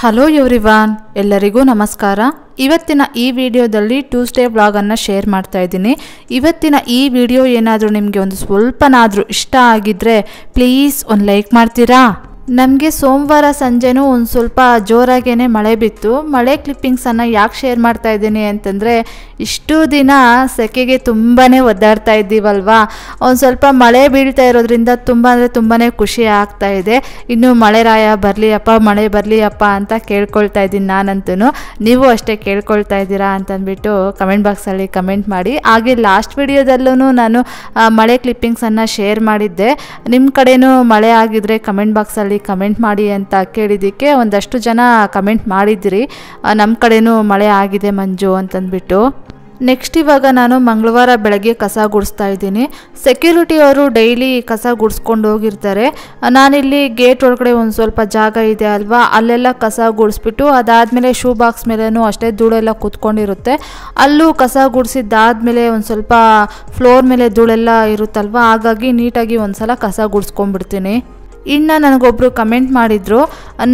hello everyone ಎಲ್ಲರಿಗೂ ನಮಸ್ಕಾರ ಇವತ್ತಿನ ಈ ವಿಡಿಯೋದಲ್ಲಿ ಟ್ಯೂಸ್ಡೇ ಬ್ಲಾಗನ್ನು ಶೇರ್ ಮಾಡ್ತಾ ಇದ್ದೀನಿ ಇವತ್ತಿನ ಈ ವಿಡಿಯೋ ಏನಾದರೂ ನಿಮಗೆ ಒಂದು ಸ್ವಲ್ಪನಾದರೂ ಇಷ್ಟ ಆಗಿದ್ದರೆ ಪ್ಲೀಸ್ ಒಂದು ಲೈಕ್ ಮಾಡ್ತೀರಾ ನಮಗೆ ಸೋಮವಾರ ಸಂಜೆನೂ ಒಂದು ಸ್ವಲ್ಪ ಜೋರಾಗೇ ಮಳೆ ಬಿತ್ತು ಮಳೆ ಕ್ಲಿಪ್ಪಿಂಗ್ಸನ್ನು ಯಾಕೆ ಶೇರ್ ಮಾಡ್ತಾ ಇದ್ದೀನಿ ಅಂತಂದರೆ ಇಷ್ಟು ದಿನ ಸೆಕೆಗೆ ತುಂಬಾ ಒದ್ದಾಡ್ತಾ ಇದ್ದೀವಲ್ವಾ ಒಂದು ಸ್ವಲ್ಪ ಮಳೆ ಬೀಳ್ತಾ ಇರೋದ್ರಿಂದ ತುಂಬ ಅಂದರೆ ತುಂಬಾ ಖುಷಿ ಆಗ್ತಾ ಇದೆ ಇನ್ನು ಮಳೆ ರಾಯ ಬರಲಿಯಪ್ಪ ಅಪ್ಪ ಮಳೆ ಬರಲಿಯಪ್ಪ ಅಂತ ಕೇಳ್ಕೊಳ್ತಾ ಇದ್ದೀನಿ ನಾನಂತೂ ನೀವು ಅಷ್ಟೇ ಕೇಳ್ಕೊಳ್ತಾ ಇದ್ದೀರಾ ಅಂತಂದ್ಬಿಟ್ಟು ಕಮೆಂಟ್ ಬಾಕ್ಸಲ್ಲಿ ಕಮೆಂಟ್ ಮಾಡಿ ಹಾಗೆ ಲಾಸ್ಟ್ ವಿಡಿಯೋದಲ್ಲೂ ನಾನು ಮಳೆ ಕ್ಲಿಪ್ಪಿಂಗ್ಸನ್ನು ಶೇರ್ ಮಾಡಿದ್ದೆ ನಿಮ್ಮ ಕಡೆಯೂ ಮಳೆ ಆಗಿದ್ರೆ ಕಮೆಂಟ್ ಬಾಕ್ಸಲ್ಲಿ ಕಮೆಂಟ್ ಮಾಡಿ ಅಂತ ಕೇಳಿದ್ದಕ್ಕೆ ಒಂದಷ್ಟು ಜನ ಕಮೆಂಟ್ ಮಾಡಿದ್ರಿ ನಮ್ಮ ಕಡೆನೂ ಮಳೆ ಆಗಿದೆ ಮಂಜು ಅಂತಂದ್ಬಿಟ್ಟು ನೆಕ್ಸ್ಟ್ ಇವಾಗ ನಾನು ಮಂಗಳವಾರ ಬೆಳಗ್ಗೆ ಕಸ ಗುಡಿಸ್ತಾ ಇದ್ದೀನಿ ಸೆಕ್ಯೂರಿಟಿ ಅವರು ಡೈಲಿ ಕಸ ಗುಡಿಸ್ಕೊಂಡು ಹೋಗಿರ್ತಾರೆ ನಾನಿಲ್ಲಿ ಗೇಟ್ ಒಳಗಡೆ ಒಂದು ಸ್ವಲ್ಪ ಜಾಗ ಇದೆ ಅಲ್ವಾ ಅಲ್ಲೆಲ್ಲ ಕಸ ಗುಡಿಸ್ಬಿಟ್ಟು ಅದಾದಮೇಲೆ ಶೂ ಬಾಕ್ಸ್ ಮೇಲೂ ಅಷ್ಟೇ ಧೂಳೆಲ್ಲ ಕೂತ್ಕೊಂಡಿರುತ್ತೆ ಅಲ್ಲೂ ಕಸ ಗುಡಿಸಿದ್ದಾದಮೇಲೆ ಒಂದು ಸ್ವಲ್ಪ ಫ್ಲೋರ್ ಮೇಲೆ ಧೂಳೆಲ್ಲ ಇರುತ್ತಲ್ವ ಹಾಗಾಗಿ ನೀಟಾಗಿ ಒಂದು ಸಲ ಕಸ ಗುಡಿಸ್ಕೊಂಡ್ಬಿಡ್ತೀನಿ ಇನ್ನು ನನಗೊಬ್ಬರು ಕಮೆಂಟ್ ಮಾಡಿದರು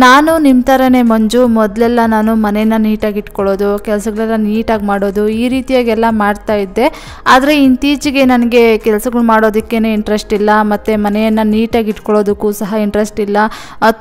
ನಾನು ನಿಮ್ಮ ಥರನೇ ಮಂಜು ಮೊದಲೆಲ್ಲ ನಾನು ಮನೇನ ನೀಟಾಗಿ ಇಟ್ಕೊಳ್ಳೋದು ಕೆಲಸಗಳೆಲ್ಲ ನೀಟಾಗಿ ಮಾಡೋದು ಈ ರೀತಿಯಾಗೆಲ್ಲ ಮಾಡ್ತಾ ಇದ್ದೆ ಆದರೆ ಇತ್ತೀಚೆಗೆ ನನಗೆ ಕೆಲಸಗಳು ಮಾಡೋದಕ್ಕೇ ಇಂಟ್ರೆಸ್ಟ್ ಇಲ್ಲ ಮತ್ತು ಮನೆಯನ್ನು ನೀಟಾಗಿ ಇಟ್ಕೊಳ್ಳೋದಕ್ಕೂ ಸಹ ಇಂಟ್ರೆಸ್ಟ್ ಇಲ್ಲ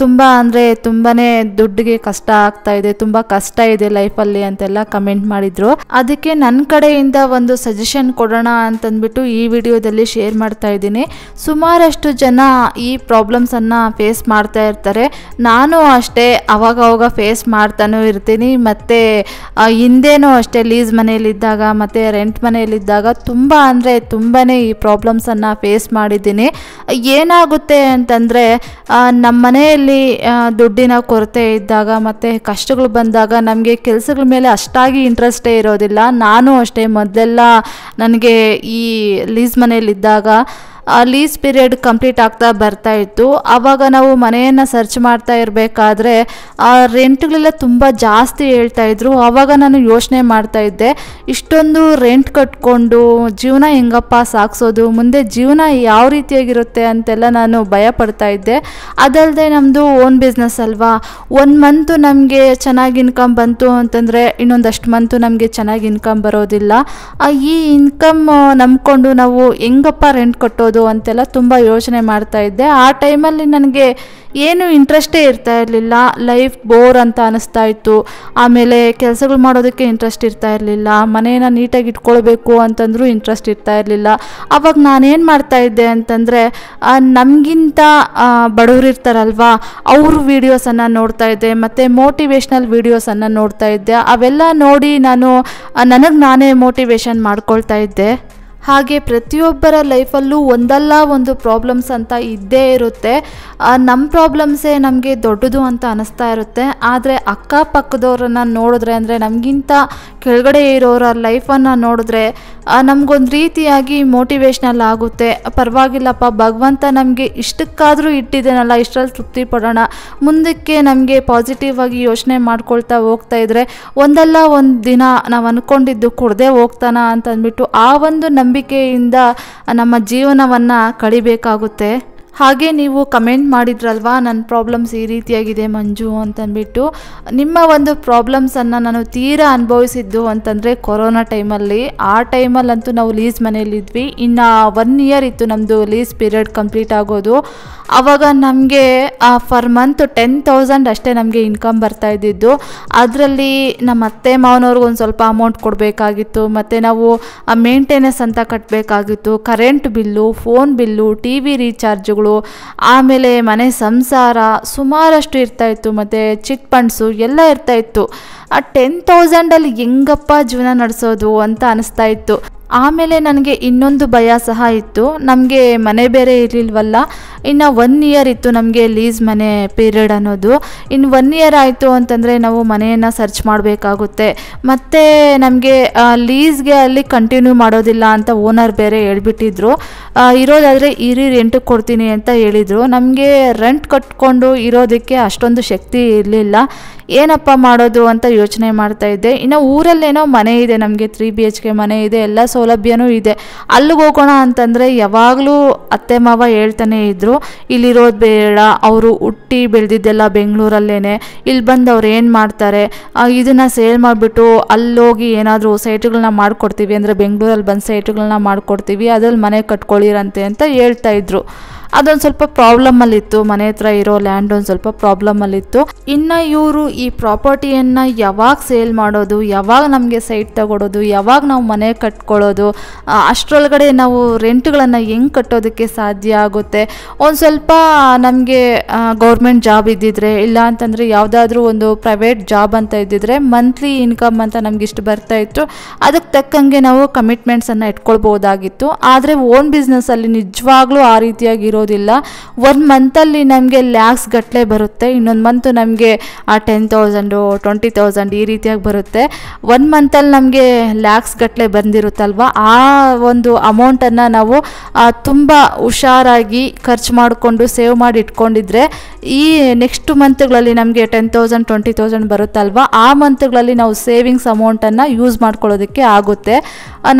ತುಂಬ ಅಂದರೆ ತುಂಬಾ ದುಡ್ಡಿಗೆ ಕಷ್ಟ ಆಗ್ತಾ ಇದೆ ತುಂಬ ಕಷ್ಟ ಇದೆ ಲೈಫಲ್ಲಿ ಅಂತೆಲ್ಲ ಕಮೆಂಟ್ ಮಾಡಿದರು ಅದಕ್ಕೆ ನನ್ನ ಕಡೆಯಿಂದ ಒಂದು ಸಜೆಷನ್ ಕೊಡೋಣ ಅಂತಂದ್ಬಿಟ್ಟು ಈ ವಿಡಿಯೋದಲ್ಲಿ ಶೇರ್ ಮಾಡ್ತಾ ಇದ್ದೀನಿ ಸುಮಾರಷ್ಟು ಜನ ಈ ಪ್ರಾಬ್ಲಮ್ಸ್ ಪ್ರಾಬ್ಲಮ್ಸನ್ನು ಫೇಸ್ ಮಾಡ್ತಾ ಇರ್ತಾರೆ ನಾನು ಅಷ್ಟೇ ಅವಾಗವಾಗ ಫೇಸ್ ಮಾಡ್ತಾನೂ ಇರ್ತೀನಿ ಮತ್ತು ಹಿಂದೇನೂ ಅಷ್ಟೇ ಲೀಸ್ ಮನೆಯಲ್ಲಿದ್ದಾಗ ಮತ್ತು ರೆಂಟ್ ಮನೆಯಲ್ಲಿದ್ದಾಗ ತುಂಬ ಅಂದರೆ ತುಂಬಾ ಈ ಪ್ರಾಬ್ಲಮ್ಸನ್ನು ಫೇಸ್ ಮಾಡಿದ್ದೀನಿ ಏನಾಗುತ್ತೆ ಅಂತಂದರೆ ನಮ್ಮ ಮನೆಯಲ್ಲಿ ದುಡ್ಡಿನ ಕೊರತೆ ಇದ್ದಾಗ ಮತ್ತು ಕಷ್ಟಗಳು ಬಂದಾಗ ನಮಗೆ ಕೆಲಸಗಳ ಮೇಲೆ ಅಷ್ಟಾಗಿ ಇಂಟ್ರೆಸ್ಟೇ ಇರೋದಿಲ್ಲ ನಾನು ಅಷ್ಟೇ ಮೊದಲೆಲ್ಲ ನನಗೆ ಈ ಲೀಸ್ ಮನೆಯಲ್ಲಿದ್ದಾಗ ಆ ಲೀಸ್ ಪೀರಿಯಡ್ ಕಂಪ್ಲೀಟ್ ಆಗ್ತಾ ಬರ್ತಾ ಇತ್ತು ಆವಾಗ ನಾವು ಮನೆಯನ್ನು ಸರ್ಚ್ ಮಾಡ್ತಾ ಇರಬೇಕಾದ್ರೆ ಆ ರೆಂಟ್ಗಳೆಲ್ಲ ತುಂಬ ಜಾಸ್ತಿ ಹೇಳ್ತಾ ಇದ್ರು ಆವಾಗ ನಾನು ಯೋಚನೆ ಮಾಡ್ತಾ ಇದ್ದೆ ಇಷ್ಟೊಂದು ರೆಂಟ್ ಕಟ್ಕೊಂಡು ಜೀವನ ಹೆಂಗಪ್ಪ ಸಾಗಿಸೋದು ಮುಂದೆ ಜೀವನ ಯಾವ ರೀತಿಯಾಗಿರುತ್ತೆ ಅಂತೆಲ್ಲ ನಾನು ಭಯ ಪಡ್ತಾ ಇದ್ದೆ ಅದಲ್ಲದೆ ನಮ್ಮದು ಓನ್ ಬಿಸ್ನೆಸ್ ಅಲ್ವಾ ಒಂದು ಮಂತು ನಮಗೆ ಚೆನ್ನಾಗಿ ಇನ್ಕಮ್ ಬಂತು ಅಂತಂದರೆ ಇನ್ನೊಂದಷ್ಟು ಮಂತು ನಮಗೆ ಚೆನ್ನಾಗಿ ಇನ್ಕಮ್ ಬರೋದಿಲ್ಲ ಈ ಇನ್ಕಮ್ ನಂಬ್ಕೊಂಡು ನಾವು ಹೆಂಗಪ್ಪ ರೆಂಟ್ ಕಟ್ಟೋದು ಮಾಡ್ಬೋದು ಅಂತೆಲ್ಲ ತುಂಬ ಯೋಚನೆ ಮಾಡ್ತಾ ಇದ್ದೆ ಆ ಟೈಮಲ್ಲಿ ನನಗೆ ಏನು ಇಂಟ್ರೆಸ್ಟೇ ಇರ್ತಾ ಇರಲಿಲ್ಲ ಲೈಫ್ ಬೋರ್ ಅಂತ ಅನಿಸ್ತಾ ಇತ್ತು ಆಮೇಲೆ ಕೆಲಸಗಳು ಮಾಡೋದಕ್ಕೆ ಇಂಟ್ರೆಸ್ಟ್ ಇರ್ತಾ ಇರಲಿಲ್ಲ ಮನೇನ ನೀಟಾಗಿ ಇಟ್ಕೊಳ್ಬೇಕು ಅಂತಂದ್ರೂ ಇಂಟ್ರೆಸ್ಟ್ ಇರ್ತಾ ಇರಲಿಲ್ಲ ಅವಾಗ ನಾನೇನು ಇದ್ದೆ ಅಂತಂದರೆ ನಮಗಿಂತ ಇರ್ತಾರಲ್ವ ಅವರು ವೀಡಿಯೋಸನ್ನು ನೋಡ್ತಾ ಇದ್ದೆ ಮತ್ತು ಮೋಟಿವೇಶ್ನಲ್ ವೀಡಿಯೋಸನ್ನು ನೋಡ್ತಾ ಇದ್ದೆ ಅವೆಲ್ಲ ನೋಡಿ ನಾನು ನನಗೆ ನಾನೇ ಮೋಟಿವೇಶನ್ ಮಾಡ್ಕೊಳ್ತಾ ಇದ್ದೆ ಹಾಗೆ ಪ್ರತಿಯೊಬ್ಬರ ಲೈಫಲ್ಲೂ ಒಂದಲ್ಲ ಒಂದು ಪ್ರಾಬ್ಲಮ್ಸ್ ಅಂತ ಇದ್ದೇ ಇರುತ್ತೆ ನಮ್ಮ ಪ್ರಾಬ್ಲಮ್ಸೇ ನಮಗೆ ದೊಡ್ಡದು ಅಂತ ಅನಿಸ್ತಾ ಇರುತ್ತೆ ಆದರೆ ಅಕ್ಕಪಕ್ಕದವ್ರನ್ನ ನೋಡಿದ್ರೆ ಅಂದರೆ ನಮಗಿಂತ ಕೆಳಗಡೆ ಇರೋರ ಲೈಫನ್ನು ನೋಡಿದ್ರೆ ನಮಗೊಂದು ರೀತಿಯಾಗಿ ಮೋಟಿವೇಶ್ನಲ್ ಆಗುತ್ತೆ ಪರವಾಗಿಲ್ಲಪ್ಪ ಭಗವಂತ ನಮಗೆ ಇಷ್ಟಕ್ಕಾದರೂ ಇಟ್ಟಿದ್ದೇನಲ್ಲ ಇಷ್ಟರಲ್ಲಿ ತೃಪ್ತಿ ಪಡೋಣ ಮುಂದಕ್ಕೆ ನಮಗೆ ಪಾಸಿಟಿವ್ ಆಗಿ ಯೋಚನೆ ಮಾಡ್ಕೊಳ್ತಾ ಹೋಗ್ತಾ ಇದ್ದರೆ ಒಂದಲ್ಲ ಒಂದು ದಿನ ನಾವು ಅಂದ್ಕೊಂಡಿದ್ದು ಕೊಡದೆ ಹೋಗ್ತಾನ ಅಂತ ಅಂದ್ಬಿಟ್ಟು ಆ ಒಂದು ನಂಬಿಕೆ ನಂಬಿಕೆಯಿಂದ ನಮ್ಮ ಜೀವನವನ್ನು ಕಳಿಬೇಕಾಗುತ್ತೆ ಹಾಗೆ ನೀವು ಕಮೆಂಟ್ ಮಾಡಿದ್ರಲ್ವ ನನ್ನ ಪ್ರಾಬ್ಲಮ್ಸ್ ಈ ರೀತಿಯಾಗಿದೆ ಮಂಜು ಅಂತಂದ್ಬಿಟ್ಟು ನಿಮ್ಮ ಒಂದು ಪ್ರಾಬ್ಲಮ್ಸನ್ನು ನಾನು ತೀರಾ ಅನುಭವಿಸಿದ್ದು ಅಂತಂದರೆ ಕೊರೋನಾ ಟೈಮಲ್ಲಿ ಆ ಟೈಮಲ್ಲಂತೂ ನಾವು ಲೀಸ್ ಮನೆಯಲ್ಲಿದ್ವಿ ಇನ್ನು ಒನ್ ಇಯರ್ ಇತ್ತು ನಮ್ಮದು ಲೀಸ್ ಪೀರಿಯಡ್ ಕಂಪ್ಲೀಟ್ ಆಗೋದು ಆವಾಗ ನಮಗೆ ಫರ್ ಮಂತ್ ಟೆನ್ ತೌಸಂಡ್ ಅಷ್ಟೇ ನಮಗೆ ಇನ್ಕಮ್ ಬರ್ತಾ ಇದ್ದಿದ್ದು ಅದರಲ್ಲಿ ನಮ್ಮ ಅತ್ತೆ ಮಾವನವ್ರಿಗೆ ಒಂದು ಸ್ವಲ್ಪ ಅಮೌಂಟ್ ಕೊಡಬೇಕಾಗಿತ್ತು ಮತ್ತು ನಾವು ಮೇಂಟೆನೆನ್ಸ್ ಅಂತ ಕಟ್ಟಬೇಕಾಗಿತ್ತು current bill phone bill T V ರೀಚಾರ್ಜ್ಗಳು ಆಮೇಲೆ ಮನೆ ಸಂಸಾರ ಸುಮಾರಷ್ಟು ಇರ್ತಾಯಿತ್ತು ಮತ್ತು ಚಿಟ್ ಫಂಡ್ಸು ಎಲ್ಲ ಇರ್ತಾ ಇತ್ತು ಆ ಟೆನ್ ತೌಸಂಡಲ್ಲಿ ಹೆಂಗಪ್ಪ ಜೀವನ ನಡೆಸೋದು ಅಂತ ಅನಿಸ್ತಾ ಇತ್ತು ಆಮೇಲೆ ನನಗೆ ಇನ್ನೊಂದು ಭಯ ಸಹ ಇತ್ತು ನಮಗೆ ಮನೆ ಬೇರೆ ಇರಲಿಲ್ವಲ್ಲ ಇನ್ನು ಒನ್ ಇಯರ್ ಇತ್ತು ನಮಗೆ ಲೀಸ್ ಮನೆ ಪೀರಿಯಡ್ ಅನ್ನೋದು ಇನ್ನು ಒನ್ ಇಯರ್ ಆಯಿತು ಅಂತಂದರೆ ನಾವು ಮನೆಯನ್ನು ಸರ್ಚ್ ಮಾಡಬೇಕಾಗುತ್ತೆ ಮತ್ತು ನಮಗೆ ಲೀಸ್ಗೆ ಅಲ್ಲಿ ಕಂಟಿನ್ಯೂ ಮಾಡೋದಿಲ್ಲ ಅಂತ ಓನರ್ ಬೇರೆ ಹೇಳ್ಬಿಟ್ಟಿದ್ರು ಇರೋದಾದರೆ ಇರಿ ರೆಂಟಿಗೆ ಕೊಡ್ತೀನಿ ಅಂತ ಹೇಳಿದರು ನಮಗೆ ರೆಂಟ್ ಕಟ್ಕೊಂಡು ಇರೋದಕ್ಕೆ ಅಷ್ಟೊಂದು ಶಕ್ತಿ ಇರಲಿಲ್ಲ ಏನಪ್ಪ ಮಾಡೋದು ಅಂತ ಯೋಚನೆ ಮಾಡ್ತಾ ಇದ್ದೆ ಇನ್ನು ಊರಲ್ಲೇನೋ ಮನೆ ಇದೆ ನಮಗೆ ತ್ರೀ ಬಿ ಎಚ್ ಕೆ ಮನೆ ಇದೆ ಎಲ್ಲ ಸೌಲಭ್ಯನೂ ಇದೆ ಅಲ್ಲಿಗೆ ಹೋಗೋಣ ಅಂತಂದರೆ ಯಾವಾಗಲೂ ಅತ್ತೆ ಮಾವ ಹೇಳ್ತಾನೆ ಇದ್ದರು ಇಲ್ಲಿರೋದು ಬೇಡ ಅವರು ಹುಟ್ಟಿ ಬೆಳೆದಿದ್ದೆಲ್ಲ ಬೆಂಗಳೂರಲ್ಲೇ ಇಲ್ಲಿ ಬಂದು ಅವ್ರು ಏನು ಮಾಡ್ತಾರೆ ಇದನ್ನು ಸೇಲ್ ಮಾಡಿಬಿಟ್ಟು ಅಲ್ಲೋಗಿ ಏನಾದರೂ ಸೈಟ್ಗಳನ್ನ ಮಾಡಿಕೊಡ್ತೀವಿ ಅಂದರೆ ಬೆಂಗಳೂರಲ್ಲಿ ಬಂದು ಸೈಟ್ಗಳನ್ನ ಮಾಡಿಕೊಡ್ತೀವಿ ಅದ್ರಲ್ಲಿ ಮನೆ ಕಟ್ಕೊಳ್ಳಿರಂತೆ ಅಂತ ಹೇಳ್ತಾ ಇದ್ರು ಅದೊಂದು ಸ್ವಲ್ಪ ಪ್ರಾಬ್ಲಮ್ ಪ್ರಾಬ್ಲಮಲ್ಲಿತ್ತು ಮನೆ ಹತ್ರ ಇರೋ ಲ್ಯಾಂಡ್ ಒಂದು ಸ್ವಲ್ಪ ಪ್ರಾಬ್ಲಮ್ ಪ್ರಾಬ್ಲಮಲ್ಲಿತ್ತು ಇನ್ನು ಇವರು ಈ ಪ್ರಾಪರ್ಟಿಯನ್ನು ಯಾವಾಗ ಸೇಲ್ ಮಾಡೋದು ಯಾವಾಗ ನಮಗೆ ಸೈಟ್ ತಗೊಳೋದು ಯಾವಾಗ ನಾವು ಮನೆ ಕಟ್ಕೊಳ್ಳೋದು ಅಷ್ಟರೊಳಗಡೆ ನಾವು ರೆಂಟ್ಗಳನ್ನು ಹೆಂಗೆ ಕಟ್ಟೋದಕ್ಕೆ ಸಾಧ್ಯ ಆಗುತ್ತೆ ಒಂದು ಸ್ವಲ್ಪ ನಮಗೆ ಗೌರ್ಮೆಂಟ್ ಜಾಬ್ ಇದ್ದಿದ್ರೆ ಇಲ್ಲ ಅಂತಂದ್ರೆ ಯಾವುದಾದ್ರೂ ಒಂದು ಪ್ರೈವೇಟ್ ಜಾಬ್ ಅಂತ ಇದ್ದಿದ್ರೆ ಮಂತ್ಲಿ ಇನ್ಕಮ್ ಅಂತ ನಮ್ಗೆ ಇಷ್ಟು ಬರ್ತಾ ಇತ್ತು ಅದಕ್ಕೆ ತಕ್ಕಂಗೆ ನಾವು ಕಮಿಟ್ಮೆಂಟ್ಸನ್ನು ಇಟ್ಕೊಳ್ಬಹುದಾಗಿತ್ತು ಆದರೆ ಓನ್ ಬಿಸ್ನೆಸ್ಸಲ್ಲಿ ನಿಜವಾಗ್ಲೂ ಆ ರೀತಿಯಾಗಿರೋ ಸಿಗೋದಿಲ್ಲ ಒಂದು ಮಂತಲ್ಲಿ ನಮಗೆ ಲ್ಯಾಕ್ಸ್ ಗಟ್ಟಲೆ ಬರುತ್ತೆ ಇನ್ನೊಂದು ಮಂತು ನಮಗೆ ಆ ಟೆನ್ ತೌಸಂಡು ಟ್ವೆಂಟಿ ತೌಸಂಡ್ ಈ ರೀತಿಯಾಗಿ ಬರುತ್ತೆ ಒಂದು ಮಂತಲ್ಲಿ ನಮಗೆ ಲ್ಯಾಕ್ಸ್ ಗಟ್ಟಲೆ ಬಂದಿರುತ್ತಲ್ವ ಆ ಒಂದು ಅಮೌಂಟನ್ನು ನಾವು ತುಂಬ ಹುಷಾರಾಗಿ ಖರ್ಚು ಮಾಡಿಕೊಂಡು ಸೇವ್ ಮಾಡಿ ಇಟ್ಕೊಂಡಿದ್ರೆ ಈ ನೆಕ್ಸ್ಟ್ ಮಂತ್ಗಳಲ್ಲಿ ನಮಗೆ ಟೆನ್ ತೌಸಂಡ್ ಟ್ವೆಂಟಿ ತೌಸಂಡ್ ಬರುತ್ತಲ್ವ ಆ ಮಂತ್ಗಳಲ್ಲಿ ನಾವು ಸೇವಿಂಗ್ಸ್ ಅಮೌಂಟನ್ನು ಯೂಸ್ ಮಾಡ್ಕೊಳ್ಳೋದಕ್ಕೆ ಆಗುತ್ತೆ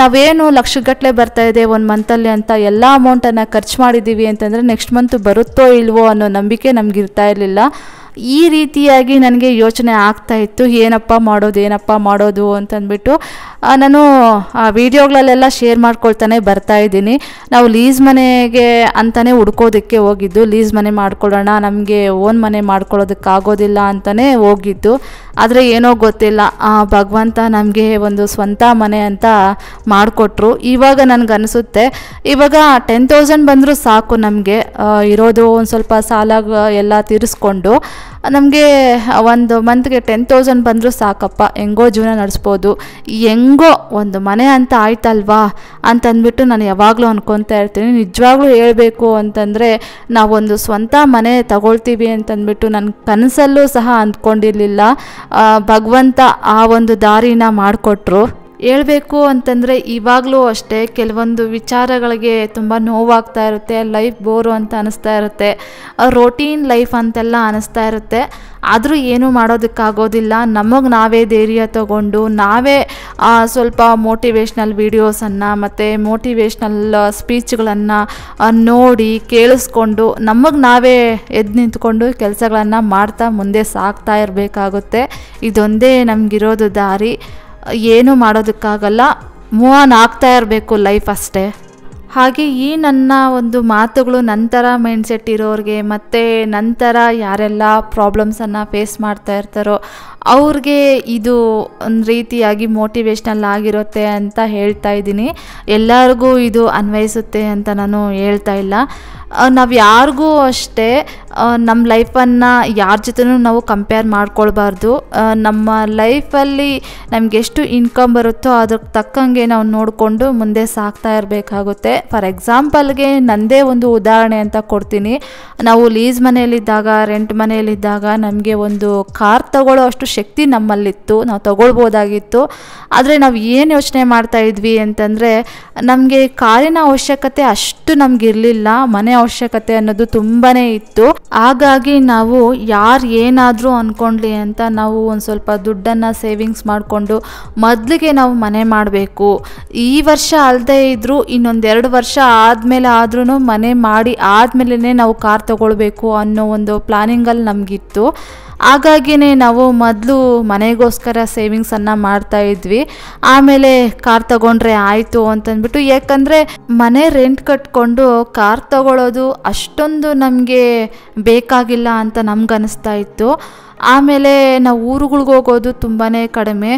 ನಾವೇನು ಲಕ್ಷಗಟ್ಟಲೆ ಬರ್ತಾ ಇದೆ ಒಂದು ಮಂತಲ್ಲಿ ಅಂತ ಎಲ್ಲ ಅಮೌಂಟನ್ನು ಖರ್ಚು ಮಾಡಿದ್ದೀವಿ ಅಂತ ಅಂದ್ರೆ ನೆಕ್ಸ್ಟ್ ಮಂತ್ ಬರುತ್ತೋ ಇಲ್ವೋ ಅನ್ನೋ ನಂಬಿಕೆ ನಮ್ಗೆ ಇರ್ತಾ ಇರಲಿಲ್ಲ ಈ ರೀತಿಯಾಗಿ ನನಗೆ ಯೋಚನೆ ಆಗ್ತಾ ಇತ್ತು ಏನಪ್ಪ ಮಾಡೋದು ಏನಪ್ಪ ಮಾಡೋದು ಅಂತಂದ್ಬಿಟ್ಟು ನಾನು ವೀಡಿಯೋಗಳಲ್ಲೆಲ್ಲ ಶೇರ್ ಮಾಡ್ಕೊಳ್ತಾನೆ ಬರ್ತಾ ಇದ್ದೀನಿ ನಾವು ಲೀಸ್ ಮನೆಗೆ ಅಂತಲೇ ಹುಡ್ಕೋದಕ್ಕೆ ಹೋಗಿದ್ದು ಲೀಸ್ ಮನೆ ಮಾಡ್ಕೊಳ್ಳೋಣ ನಮಗೆ ಓನ್ ಮನೆ ಮಾಡ್ಕೊಳ್ಳೋದಕ್ಕಾಗೋದಿಲ್ಲ ಅಂತಲೇ ಹೋಗಿದ್ದು ಆದರೆ ಏನೋ ಗೊತ್ತಿಲ್ಲ ಭಗವಂತ ನಮಗೆ ಒಂದು ಸ್ವಂತ ಮನೆ ಅಂತ ಮಾಡಿಕೊಟ್ರು ಇವಾಗ ನನಗನ್ನಿಸುತ್ತೆ ಇವಾಗ ಟೆನ್ ತೌಸಂಡ್ ಬಂದರೂ ಸಾಕು ನಮಗೆ ಇರೋದು ಒಂದು ಸ್ವಲ್ಪ ಸಾಲ ಎಲ್ಲ ತೀರಿಸ್ಕೊಂಡು ನಮಗೆ ಒಂದು ಮಂತ್ಗೆ ಟೆನ್ ತೌಸಂಡ್ ಬಂದರೂ ಸಾಕಪ್ಪ ಹೆಂಗೋ ಜೀವನ ನಡೆಸ್ಬೋದು ಹೆಂಗೋ ಒಂದು ಮನೆ ಅಂತ ಆಯ್ತಲ್ವಾ ಅಂತಂದ್ಬಿಟ್ಟು ನಾನು ಯಾವಾಗಲೂ ಅಂದ್ಕೊತಾ ಇರ್ತೀನಿ ನಿಜವಾಗ್ಲೂ ಹೇಳಬೇಕು ಅಂತಂದರೆ ನಾವೊಂದು ಸ್ವಂತ ಮನೆ ತಗೊಳ್ತೀವಿ ಅಂತಂದ್ಬಿಟ್ಟು ನನ್ನ ಕನಸಲ್ಲೂ ಸಹ ಅಂದ್ಕೊಂಡಿರಲಿಲ್ಲ ಭಗವಂತ ಆ ಒಂದು ದಾರಿನ ಮಾಡಿಕೊಟ್ರು ಹೇಳಬೇಕು ಅಂತಂದರೆ ಇವಾಗಲೂ ಅಷ್ಟೇ ಕೆಲವೊಂದು ವಿಚಾರಗಳಿಗೆ ತುಂಬ ನೋವಾಗ್ತಾ ಇರುತ್ತೆ ಲೈಫ್ ಬೋರು ಅಂತ ಅನಿಸ್ತಾ ಇರುತ್ತೆ ರೋಟೀನ್ ಲೈಫ್ ಅಂತೆಲ್ಲ ಅನಿಸ್ತಾ ಇರುತ್ತೆ ಆದರೂ ಏನೂ ಮಾಡೋದಕ್ಕಾಗೋದಿಲ್ಲ ನಮಗೆ ನಾವೇ ಧೈರ್ಯ ತಗೊಂಡು ನಾವೇ ಸ್ವಲ್ಪ ಮೋಟಿವೇಶ್ನಲ್ ವೀಡಿಯೋಸನ್ನು ಮತ್ತು ಮೋಟಿವೇಶ್ನಲ್ ಸ್ಪೀಚ್ಗಳನ್ನು ನೋಡಿ ಕೇಳಿಸ್ಕೊಂಡು ನಮಗೆ ನಾವೇ ಎದ್ದು ನಿಂತ್ಕೊಂಡು ಕೆಲಸಗಳನ್ನು ಮಾಡ್ತಾ ಮುಂದೆ ಸಾಗ್ತಾ ಇರಬೇಕಾಗುತ್ತೆ ಇದೊಂದೇ ನಮಗಿರೋದು ದಾರಿ ಏನೂ ಮಾಡೋದಕ್ಕಾಗಲ್ಲ ಮೂವ್ ಆನ್ ಆಗ್ತಾ ಇರಬೇಕು ಲೈಫ್ ಅಷ್ಟೇ ಹಾಗೆ ಈ ನನ್ನ ಒಂದು ಮಾತುಗಳು ನಂತರ ಮೈಂಡ್ಸೆಟ್ ಇರೋರಿಗೆ ಮತ್ತು ನಂತರ ಯಾರೆಲ್ಲ ಪ್ರಾಬ್ಲಮ್ಸನ್ನು ಫೇಸ್ ಮಾಡ್ತಾ ಇರ್ತಾರೋ ಅವ್ರಿಗೆ ಇದು ಒಂದು ರೀತಿಯಾಗಿ ಮೋಟಿವೇಶ್ನಲ್ ಆಗಿರುತ್ತೆ ಅಂತ ಹೇಳ್ತಾ ಇದ್ದೀನಿ ಎಲ್ಲರಿಗೂ ಇದು ಅನ್ವಯಿಸುತ್ತೆ ಅಂತ ನಾನು ಹೇಳ್ತಾ ಇಲ್ಲ ನಾವು ಯಾರಿಗೂ ಅಷ್ಟೇ ನಮ್ಮ ಲೈಫನ್ನು ಯಾರ ಜೊತೆನೂ ನಾವು ಕಂಪೇರ್ ಮಾಡ್ಕೊಳ್ಬಾರ್ದು ನಮ್ಮ ಲೈಫಲ್ಲಿ ಎಷ್ಟು ಇನ್ಕಮ್ ಬರುತ್ತೋ ಅದಕ್ಕೆ ತಕ್ಕಂಗೆ ನಾವು ನೋಡಿಕೊಂಡು ಮುಂದೆ ಸಾಗ್ತಾ ಇರಬೇಕಾಗುತ್ತೆ ಫಾರ್ ಎಕ್ಸಾಂಪಲ್ಗೆ ನನ್ನದೇ ಒಂದು ಉದಾಹರಣೆ ಅಂತ ಕೊಡ್ತೀನಿ ನಾವು ಲೀಸ್ ಮನೆಯಲ್ಲಿದ್ದಾಗ ರೆಂಟ್ ಮನೆಯಲ್ಲಿದ್ದಾಗ ನಮಗೆ ಒಂದು ಕಾರ್ ತಗೊಳ್ಳೋ ಅಷ್ಟು ಶಕ್ತಿ ನಮ್ಮಲ್ಲಿತ್ತು ನಾವು ತಗೊಳ್ಬೋದಾಗಿತ್ತು ಆದರೆ ನಾವು ಏನು ಯೋಚನೆ ಮಾಡ್ತಾ ಇದ್ವಿ ಅಂತಂದರೆ ನಮಗೆ ಕಾರಿನ ಅವಶ್ಯಕತೆ ಅಷ್ಟು ನಮಗಿರಲಿಲ್ಲ ಮನೆ ಅವಶ್ಯಕತೆ ಅನ್ನೋದು ತುಂಬಾನೇ ಇತ್ತು ಹಾಗಾಗಿ ನಾವು ಯಾರು ಏನಾದರೂ ಅನ್ಕೊಂಡ್ಲಿ ಅಂತ ನಾವು ಒಂದು ಸ್ವಲ್ಪ ದುಡ್ಡನ್ನ ಸೇವಿಂಗ್ಸ್ ಮಾಡಿಕೊಂಡು ಮೊದಲಿಗೆ ನಾವು ಮನೆ ಮಾಡಬೇಕು ಈ ವರ್ಷ ಅಲ್ಲದೆ ಇದ್ದರೂ ಇನ್ನೊಂದೆರಡು ವರ್ಷ ಆದಮೇಲೆ ಆದ್ರೂ ಮನೆ ಮಾಡಿ ಆದಮೇಲೆ ನಾವು ಕಾರ್ ತಗೊಳ್ಬೇಕು ಅನ್ನೋ ಒಂದು ಪ್ಲಾನಿಂಗಲ್ಲಿ ನಮಗಿತ್ತು ಹಾಗಾಗಿನೇ ನಾವು ಮೊದಲು ಮನೆಗೋಸ್ಕರ ಸೇವಿಂಗ್ಸನ್ನು ಮಾಡ್ತಾ ಇದ್ವಿ ಆಮೇಲೆ ಕಾರ್ ತಗೊಂಡ್ರೆ ಆಯಿತು ಅಂತಂದ್ಬಿಟ್ಟು ಯಾಕಂದರೆ ಮನೆ ರೆಂಟ್ ಕಟ್ಕೊಂಡು ಕಾರ್ ತಗೊಳ್ಳೋದು ಅಷ್ಟೊಂದು ನಮಗೆ ಬೇಕಾಗಿಲ್ಲ ಅಂತ ನಮ್ಗೆ ಇತ್ತು ಆಮೇಲೆ ನಾವು ಊರುಗಳಿಗೆ ಹೋಗೋದು ತುಂಬಾ ಕಡಿಮೆ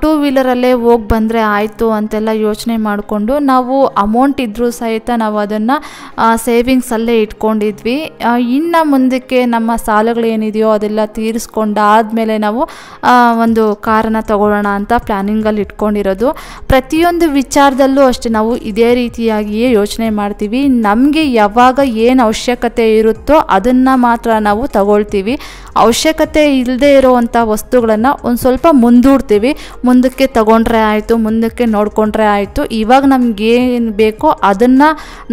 ಟೂ ವೀಲರಲ್ಲೇ ಹೋಗಿ ಬಂದರೆ ಆಯಿತು ಅಂತೆಲ್ಲ ಯೋಚನೆ ಮಾಡಿಕೊಂಡು ನಾವು ಅಮೌಂಟ್ ಇದ್ದರೂ ಸಹಿತ ನಾವು ಅದನ್ನು ಸೇವಿಂಗ್ಸಲ್ಲೇ ಇಟ್ಕೊಂಡಿದ್ವಿ ಇನ್ನು ಮುಂದಕ್ಕೆ ನಮ್ಮ ಸಾಲಗಳೇನಿದೆಯೋ ಅದೆಲ್ಲ ಮೇಲೆ ನಾವು ಒಂದು ಕಾರನ್ನು ತೊಗೊಳ್ಳೋಣ ಅಂತ ಪ್ಲ್ಯಾನಿಂಗಲ್ಲಿ ಇಟ್ಕೊಂಡಿರೋದು ಪ್ರತಿಯೊಂದು ವಿಚಾರದಲ್ಲೂ ಅಷ್ಟೇ ನಾವು ಇದೇ ರೀತಿಯಾಗಿಯೇ ಯೋಚನೆ ಮಾಡ್ತೀವಿ ನಮಗೆ ಯಾವಾಗ ಏನು ಅವಶ್ಯಕತೆ ಇರುತ್ತೋ ಅದನ್ನು ಮಾತ್ರ ನಾವು ತಗೊಳ್ತೀವಿ ಅವಶ್ಯಕತೆ ಅವಶ್ಯಕತೆ ಇಲ್ಲದೆ ಇರೋವಂಥ ವಸ್ತುಗಳನ್ನು ಒಂದು ಸ್ವಲ್ಪ ಮುಂದೂಡ್ತೀವಿ ಮುಂದಕ್ಕೆ ತಗೊಂಡ್ರೆ ಆಯಿತು ಮುಂದಕ್ಕೆ ನೋಡಿಕೊಂಡ್ರೆ ಆಯಿತು ಇವಾಗ ನಮ್ಗೆ ಏನು ಬೇಕೋ ಅದನ್ನು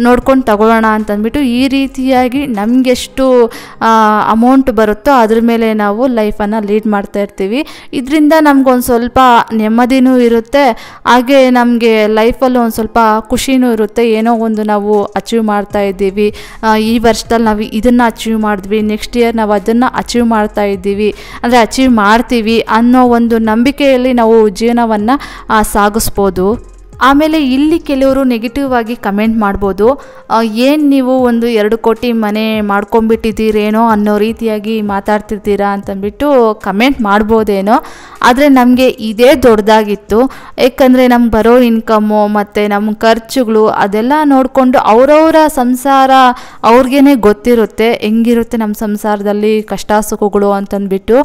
ನೋಡ್ಕೊಂಡು ತಗೊಳ್ಳೋಣ ಅಂತಂದ್ಬಿಟ್ಟು ಈ ರೀತಿಯಾಗಿ ನಮಗೆಷ್ಟು ಅಮೌಂಟ್ ಬರುತ್ತೋ ಅದ್ರ ಮೇಲೆ ನಾವು ಲೈಫನ್ನು ಲೀಡ್ ಮಾಡ್ತಾ ಇರ್ತೀವಿ ಇದರಿಂದ ನಮ್ಗೊಂದು ಸ್ವಲ್ಪ ನೆಮ್ಮದಿನೂ ಇರುತ್ತೆ ಹಾಗೆ ನಮಗೆ ಲೈಫಲ್ಲೂ ಒಂದು ಸ್ವಲ್ಪ ಖುಷಿನೂ ಇರುತ್ತೆ ಏನೋ ಒಂದು ನಾವು ಅಚೀವ್ ಮಾಡ್ತಾ ಇದ್ದೀವಿ ಈ ವರ್ಷದಲ್ಲಿ ನಾವು ಇದನ್ನು ಅಚೀವ್ ಮಾಡಿದ್ವಿ ನೆಕ್ಸ್ಟ್ ಇಯರ್ ನಾವು ಅದನ್ನು ಅಚೀವ್ ಮಾಡ್ತಾ ಇದ್ದೀವಿ ಅಂದ್ರೆ ಅಂದರೆ ಅಚೀವ್ ಮಾಡ್ತೀವಿ ಅನ್ನೋ ಒಂದು ನಂಬಿಕೆಯಲ್ಲಿ ನಾವು ಜೀವನವನ್ನು ಸಾಗಿಸ್ಬೋದು ಆಮೇಲೆ ಇಲ್ಲಿ ಕೆಲವರು ನೆಗೆಟಿವ್ ಆಗಿ ಕಮೆಂಟ್ ಮಾಡ್ಬೋದು ಏನು ನೀವು ಒಂದು ಎರಡು ಕೋಟಿ ಮನೆ ಮಾಡ್ಕೊಂಬಿಟ್ಟಿದ್ದೀರೇನೋ ಅನ್ನೋ ರೀತಿಯಾಗಿ ಮಾತಾಡ್ತಿರ್ತೀರಾ ಅಂತಂದ್ಬಿಟ್ಟು ಕಮೆಂಟ್ ಮಾಡ್ಬೋದೇನೋ ಆದರೆ ನಮಗೆ ಇದೇ ದೊಡ್ಡದಾಗಿತ್ತು ಏಕೆಂದರೆ ನಮ್ಮ ಬರೋ ಇನ್ಕಮ್ಮು ಮತ್ತು ನಮ್ಮ ಖರ್ಚುಗಳು ಅದೆಲ್ಲ ನೋಡಿಕೊಂಡು ಅವರವರ ಸಂಸಾರ ಅವ್ರಿಗೇ ಗೊತ್ತಿರುತ್ತೆ ಹೆಂಗಿರುತ್ತೆ ನಮ್ಮ ಸಂಸಾರದಲ್ಲಿ ಕಷ್ಟ ಸುಖಗಳು ಅಂತಂದ್ಬಿಟ್ಟು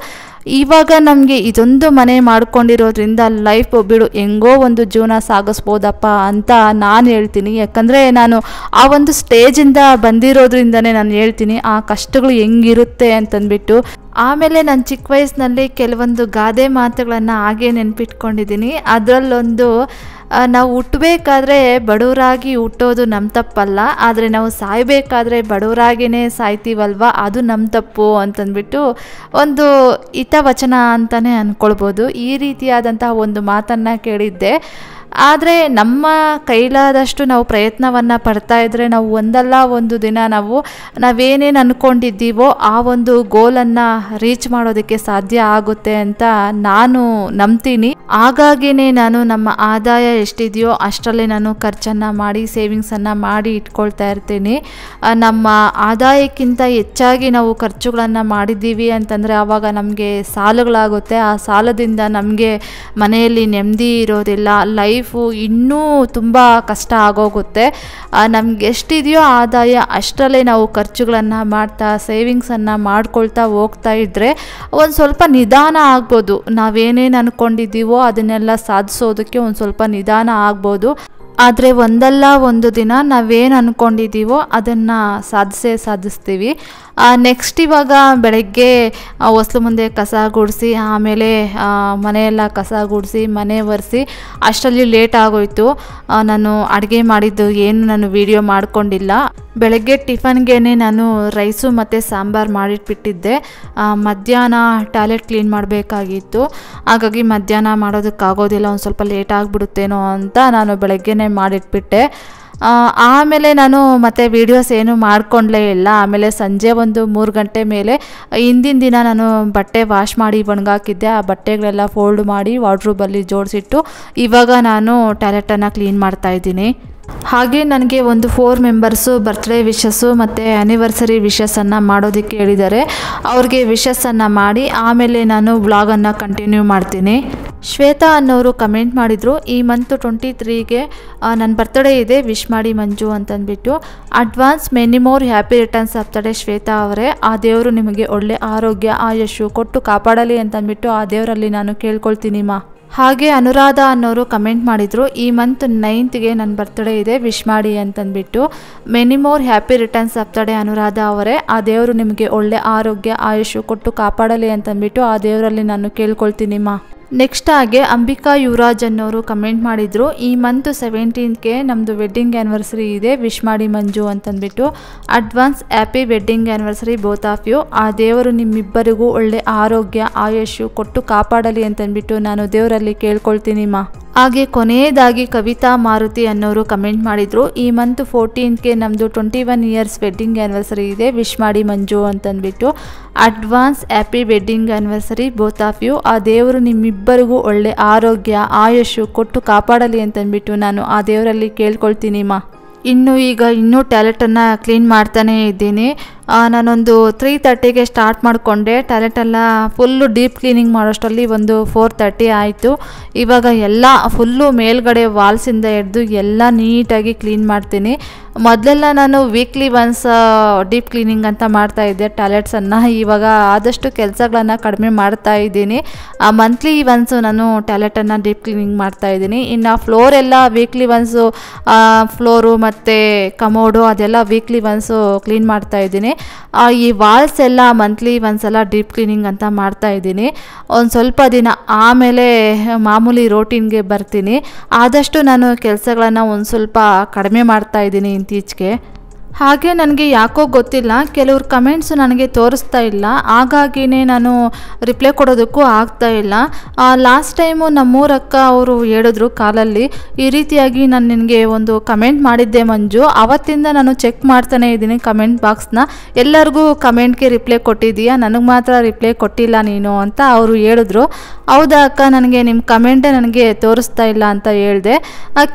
ಇವಾಗ ನಮಗೆ ಇದೊಂದು ಮನೆ ಮಾಡ್ಕೊಂಡಿರೋದ್ರಿಂದ ಲೈಫ್ ಬಿಡು ಹೆಂಗೋ ಒಂದು ಜೀವನ ಸಾಗಿಸ್ಬೋದಪ್ಪ ಅಂತ ನಾನು ಹೇಳ್ತೀನಿ ಯಾಕಂದರೆ ನಾನು ಆ ಒಂದು ಸ್ಟೇಜಿಂದ ಬಂದಿರೋದ್ರಿಂದನೇ ನಾನು ಹೇಳ್ತೀನಿ ಆ ಕಷ್ಟಗಳು ಹೆಂಗಿರುತ್ತೆ ಅಂತಂದ್ಬಿಟ್ಟು ಆಮೇಲೆ ನಾನು ಚಿಕ್ಕ ವಯಸ್ಸಿನಲ್ಲಿ ಕೆಲವೊಂದು ಗಾದೆ ಮಾತುಗಳನ್ನು ಹಾಗೆ ನೆನ್ಪಿಟ್ಕೊಂಡಿದ್ದೀನಿ ಅದರಲ್ಲೊಂದು ನಾವು ಹುಟ್ಟಬೇಕಾದ್ರೆ ಬಡವರಾಗಿ ಹುಟ್ಟೋದು ನಮ್ಮ ತಪ್ಪಲ್ಲ ಆದರೆ ನಾವು ಸಾಯಬೇಕಾದ್ರೆ ಬಡವರಾಗಿಯೇ ಸಾಯ್ತೀವಲ್ವ ಅದು ನಮ್ಮ ತಪ್ಪು ಅಂತಂದ್ಬಿಟ್ಟು ಒಂದು ಹಿತವಚನ ಅಂತಲೇ ಅಂದ್ಕೊಳ್ಬೋದು ಈ ರೀತಿಯಾದಂತಹ ಒಂದು ಮಾತನ್ನು ಕೇಳಿದ್ದೆ ಆದರೆ ನಮ್ಮ ಕೈಲಾದಷ್ಟು ನಾವು ಪ್ರಯತ್ನವನ್ನು ಪಡ್ತಾ ಇದ್ದರೆ ನಾವು ಒಂದಲ್ಲ ಒಂದು ದಿನ ನಾವು ನಾವೇನೇನು ಅಂದ್ಕೊಂಡಿದ್ದೀವೋ ಆ ಒಂದು ಗೋಲನ್ನು ರೀಚ್ ಮಾಡೋದಕ್ಕೆ ಸಾಧ್ಯ ಆಗುತ್ತೆ ಅಂತ ನಾನು ನಂಬ್ತೀನಿ ಹಾಗಾಗಿನೇ ನಾನು ನಮ್ಮ ಆದಾಯ ಎಷ್ಟಿದೆಯೋ ಅಷ್ಟರಲ್ಲೇ ನಾನು ಖರ್ಚನ್ನು ಮಾಡಿ ಸೇವಿಂಗ್ಸನ್ನು ಮಾಡಿ ಇಟ್ಕೊಳ್ತಾ ಇರ್ತೀನಿ ನಮ್ಮ ಆದಾಯಕ್ಕಿಂತ ಹೆಚ್ಚಾಗಿ ನಾವು ಖರ್ಚುಗಳನ್ನು ಮಾಡಿದ್ದೀವಿ ಅಂತಂದರೆ ಆವಾಗ ನಮಗೆ ಸಾಲಗಳಾಗುತ್ತೆ ಆ ಸಾಲದಿಂದ ನಮಗೆ ಮನೆಯಲ್ಲಿ ನೆಮ್ಮದಿ ಇರೋದಿಲ್ಲ ಲೈಫ್ ಲೈಫು ಇನ್ನೂ ತುಂಬ ಕಷ್ಟ ಆಗೋಗುತ್ತೆ ನಮ್ಗೆ ಎಷ್ಟಿದೆಯೋ ಆದಾಯ ಅಷ್ಟರಲ್ಲೇ ನಾವು ಖರ್ಚುಗಳನ್ನು ಮಾಡ್ತಾ ಸೇವಿಂಗ್ಸನ್ನು ಮಾಡ್ಕೊಳ್ತಾ ಹೋಗ್ತಾ ಇದ್ದರೆ ಒಂದು ಸ್ವಲ್ಪ ನಿಧಾನ ಆಗ್ಬೋದು ನಾವೇನೇನು ಅಂದ್ಕೊಂಡಿದ್ದೀವೋ ಅದನ್ನೆಲ್ಲ ಸಾಧಿಸೋದಕ್ಕೆ ಒಂದು ಸ್ವಲ್ಪ ನಿಧಾನ ಆಗ್ಬೋದು ಆದರೆ ಒಂದಲ್ಲ ಒಂದು ದಿನ ನಾವೇನು ಅಂದ್ಕೊಂಡಿದ್ದೀವೋ ಅದನ್ನು ಸಾಧಿಸೇ ಸಾಧಿಸ್ತೀವಿ ನೆಕ್ಸ್ಟ್ ಇವಾಗ ಬೆಳಗ್ಗೆ ಹೊಸಲು ಮುಂದೆ ಕಸ ಗುಡಿಸಿ ಆಮೇಲೆ ಮನೆಯೆಲ್ಲ ಕಸ ಗುಡಿಸಿ ಮನೆ ಒರೆಸಿ ಅಷ್ಟರಲ್ಲಿ ಲೇಟ್ ಆಗೋಯ್ತು ನಾನು ಅಡುಗೆ ಮಾಡಿದ್ದು ಏನು ನಾನು ವಿಡಿಯೋ ಮಾಡಿಕೊಂಡಿಲ್ಲ ಬೆಳಗ್ಗೆ ಟಿಫನ್ಗೇ ನಾನು ರೈಸು ಮತ್ತು ಸಾಂಬಾರು ಮಾಡಿಟ್ಬಿಟ್ಟಿದ್ದೆ ಮಧ್ಯಾಹ್ನ ಟಾಯ್ಲೆಟ್ ಕ್ಲೀನ್ ಮಾಡಬೇಕಾಗಿತ್ತು ಹಾಗಾಗಿ ಮಧ್ಯಾಹ್ನ ಮಾಡೋದಕ್ಕಾಗೋದಿಲ್ಲ ಒಂದು ಸ್ವಲ್ಪ ಲೇಟ್ ಆಗಿಬಿಡುತ್ತೇನೋ ಅಂತ ನಾನು ಬೆಳಗ್ಗೆನೇ ಮಾಡಿಟ್ಬಿಟ್ಟೆ ಆಮೇಲೆ ನಾನು ಮತ್ತೆ ವೀಡಿಯೋಸ್ ಏನು ಮಾಡ್ಕೊಂಡ್ಲೇ ಇಲ್ಲ ಆಮೇಲೆ ಸಂಜೆ ಒಂದು ಮೂರು ಗಂಟೆ ಮೇಲೆ ಹಿಂದಿನ ದಿನ ನಾನು ಬಟ್ಟೆ ವಾಶ್ ಮಾಡಿ ಒಣಗಾಕಿದ್ದೆ ಆ ಬಟ್ಟೆಗಳೆಲ್ಲ ಫೋಲ್ಡ್ ಮಾಡಿ ವಾಡ್ರೂಬಲ್ಲಿ ಜೋಡಿಸಿಟ್ಟು ಇವಾಗ ನಾನು ಟ್ಯಾಲೆಟನ್ನು ಕ್ಲೀನ್ ಮಾಡ್ತಾಯಿದ್ದೀನಿ ಹಾಗೆ ನನಗೆ ಒಂದು ಫೋರ್ ಮೆಂಬರ್ಸು ಬರ್ತ್ಡೇ ವಿಶಸ್ಸು ಮತ್ತು ಆ್ಯನಿವರ್ಸರಿ ವಿಶಸ್ಸನ್ನು ಮಾಡೋದಕ್ಕೆ ಹೇಳಿದ್ದಾರೆ ಅವ್ರಿಗೆ ವಿಶಸ್ಸನ್ನು ಮಾಡಿ ಆಮೇಲೆ ನಾನು ವ್ಲಾಗನ್ನು ಕಂಟಿನ್ಯೂ ಮಾಡ್ತೀನಿ ಶ್ವೇತಾ ಅನ್ನೋರು ಕಮೆಂಟ್ ಮಾಡಿದರು ಈ ಮಂತ್ ಟ್ವೆಂಟಿ ತ್ರೀಗೆ ನನ್ನ ಬರ್ತ್ಡೇ ಇದೆ ವಿಶ್ ಮಾಡಿ ಮಂಜು ಅಂತಂದ್ಬಿಟ್ಟು advance many more happy returns ಆಗ್ತಡೆ ಶ್ವೇತಾ ಅವರೇ ಆ ದೇವರು ನಿಮಗೆ ಒಳ್ಳೆ ಆರೋಗ್ಯ ಆಯಸ್ಸು ಕೊಟ್ಟು ಕಾಪಾಡಲಿ ಅಂತಂದ್ಬಿಟ್ಟು ಆ ದೇವರಲ್ಲಿ ನಾನು ಕೇಳ್ಕೊಳ್ತೀನಿ ಮಾ ಹಾಗೆ ಅನುರಾಧ ಅನ್ನೋರು ಕಮೆಂಟ್ ಮಾಡಿದರು ಈ ಮಂತ್ ನೈನ್ತ್ಗೆ ನನ್ನ ಬರ್ತ್ಡೇ ಇದೆ ವಿಶ್ ಮಾಡಿ ಅಂತಂದ್ಬಿಟ್ಟು ಮೆನಿ ಮೋರ್ ಹ್ಯಾಪಿ ರಿಟರ್ನ್ಸ್ ಆಗ್ತಾಡೆ ಅನುರಾಧ ಅವರೇ ಆ ದೇವರು ನಿಮಗೆ ಒಳ್ಳೆ ಆರೋಗ್ಯ ಆಯುಷು ಕೊಟ್ಟು ಕಾಪಾಡಲಿ ಅಂತಂದ್ಬಿಟ್ಟು ಆ ದೇವರಲ್ಲಿ ನಾನು ಕೇಳ್ಕೊಳ್ತೀನಿ ಮಾ ನೆಕ್ಸ್ಟ್ ಹಾಗೆ ಅಂಬಿಕಾ ಯುವರಾಜ್ ಅನ್ನೋರು ಕಮೆಂಟ್ ಮಾಡಿದರು ಈ ಮಂತ್ ಸೆವೆಂಟೀನ್ಗೆ ನಮ್ಮದು ವೆಡ್ಡಿಂಗ್ ಆ್ಯನಿವರ್ಸರಿ ಇದೆ ವಿಶ್ ಮಾಡಿ ಮಂಜು ಅಂತಂದ್ಬಿಟ್ಟು advance happy wedding anniversary both of you ಆ ದೇವರು ನಿಮ್ಮಿಬ್ಬರಿಗೂ ಒಳ್ಳೆ ಆರೋಗ್ಯ ಆಯಸ್ಸು ಕೊಟ್ಟು ಕಾಪಾಡಲಿ ಅಂತಂದ್ಬಿಟ್ಟು ನಾನು ದೇವರಲ್ಲಿ ಕೇಳ್ಕೊಳ್ತೀನಿ ಮಾ ಹಾಗೆ ಕೊನೆಯದಾಗಿ ಕವಿತಾ ಮಾರುತಿ ಅನ್ನೋರು ಕಮೆಂಟ್ ಮಾಡಿದರು ಈ ಮಂತ್ ಫೋರ್ಟೀನ್ಗೆ ನಮ್ಮದು twenty one years wedding anniversary ಇದೆ ವಿಶ್ ಮಾಡಿ ಮಂಜು ಅಂತಂದ್ಬಿಟ್ಟು advance happy wedding anniversary both of you ಆ ದೇವರು ನಿಮ್ಮಿಬ್ಬ ಇಬ್ಬರಿಗೂ ಒಳ್ಳೆ ಆರೋಗ್ಯ ಆಯುಷು ಕೊಟ್ಟು ಕಾಪಾಡಲಿ ಅಂತಂದ್ಬಿಟ್ಟು ನಾನು ಆ ದೇವರಲ್ಲಿ ಕೇಳ್ಕೊಳ್ತೀನಿ ಮಾ ಇನ್ನು ಈಗ ಇನ್ನೂ ಟ್ಯಾಲೆಟನ್ನು ಕ್ಲೀನ್ ಮಾಡ್ತಾನೇ ಇದ್ದೀನಿ ನಾನೊಂದು ತ್ರೀ ತರ್ಟಿಗೆ ಸ್ಟಾರ್ಟ್ ಮಾಡಿಕೊಂಡೆ ಟಾಯ್ಲೆಟೆಲ್ಲ ಫುಲ್ಲು ಡೀಪ್ ಕ್ಲೀನಿಂಗ್ ಮಾಡೋಷ್ಟರಲ್ಲಿ ಒಂದು ಫೋರ್ ತರ್ಟಿ ಆಯಿತು ಇವಾಗ ಎಲ್ಲ ಫುಲ್ಲು ಮೇಲ್ಗಡೆ ವಾಲ್ಸಿಂದ ಹಿಡ್ದು ಎಲ್ಲ ನೀಟಾಗಿ ಕ್ಲೀನ್ ಮಾಡ್ತೀನಿ ಮೊದಲೆಲ್ಲ ನಾನು ವೀಕ್ಲಿ ಒನ್ಸ್ ಡೀಪ್ ಕ್ಲೀನಿಂಗ್ ಅಂತ ಮಾಡ್ತಾಯಿದ್ದೆ ಟಾಯ್ಲೆಟ್ಸನ್ನು ಇವಾಗ ಆದಷ್ಟು ಕೆಲಸಗಳನ್ನು ಕಡಿಮೆ ಮಾಡ್ತಾ ಇದ್ದೀನಿ ಮಂತ್ಲಿ ಒನ್ಸು ನಾನು ಟಾಯ್ಲೆಟನ್ನು ಡೀಪ್ ಕ್ಲೀನಿಂಗ್ ಮಾಡ್ತಾಯಿದ್ದೀನಿ ಇನ್ನು ಫ್ಲೋರ್ ಎಲ್ಲ ವೀಕ್ಲಿ ಒನ್ಸು ಫ್ಲೋರು ಮತ್ತು ಕಮೋಡು ಅದೆಲ್ಲ ವೀಕ್ಲಿ ಒನ್ಸು ಕ್ಲೀನ್ ಮಾಡ್ತಾಯಿದ್ದೀನಿ ಈ ವಾಲ್ಸ್ ಎಲ್ಲ ಮಂತ್ಲಿ ಒಂದ್ಸಲ ಡೀಪ್ ಕ್ಲೀನಿಂಗ್ ಅಂತ ಮಾಡ್ತಾ ಇದ್ದೀನಿ ಒಂದು ಸ್ವಲ್ಪ ದಿನ ಆಮೇಲೆ ಮಾಮೂಲಿ ರೋಟೀನ್ಗೆ ಬರ್ತೀನಿ ಆದಷ್ಟು ನಾನು ಕೆಲಸಗಳನ್ನು ಒಂದು ಸ್ವಲ್ಪ ಕಡಿಮೆ ಮಾಡ್ತಾ ಇದ್ದೀನಿ ಇತ್ತೀಚೆಗೆ ಹಾಗೆ ನನಗೆ ಯಾಕೋ ಗೊತ್ತಿಲ್ಲ ಕೆಲವ್ರ ಕಮೆಂಟ್ಸ್ ನನಗೆ ತೋರಿಸ್ತಾ ಇಲ್ಲ ಹಾಗಾಗಿನೇ ನಾನು ರಿಪ್ಲೈ ಕೊಡೋದಕ್ಕೂ ಆಗ್ತಾ ಇಲ್ಲ ಲಾಸ್ಟ್ ಟೈಮು ನಮ್ಮೂರಕ್ಕ ಅವರು ಹೇಳಿದ್ರು ಕಾಲಲ್ಲಿ ಈ ರೀತಿಯಾಗಿ ನಾನು ನಿನಗೆ ಒಂದು ಕಮೆಂಟ್ ಮಾಡಿದ್ದೆ ಮಂಜು ಅವತ್ತಿಂದ ನಾನು ಚೆಕ್ ಮಾಡ್ತಾನೆ ಇದ್ದೀನಿ ಕಮೆಂಟ್ ಬಾಕ್ಸ್ನ ಎಲ್ಲರಿಗೂ ಕಮೆಂಟ್ಗೆ ರಿಪ್ಲೈ ಕೊಟ್ಟಿದ್ದೀಯಾ ನನಗೆ ಮಾತ್ರ ರಿಪ್ಲೈ ಕೊಟ್ಟಿಲ್ಲ ನೀನು ಅಂತ ಅವರು ಹೇಳಿದ್ರು ಹೌದಾ ಅಕ್ಕ ನನಗೆ ನಿಮ್ಮ ಕಮೆಂಟೇ ನನಗೆ ತೋರಿಸ್ತಾ ಇಲ್ಲ ಅಂತ ಹೇಳಿದೆ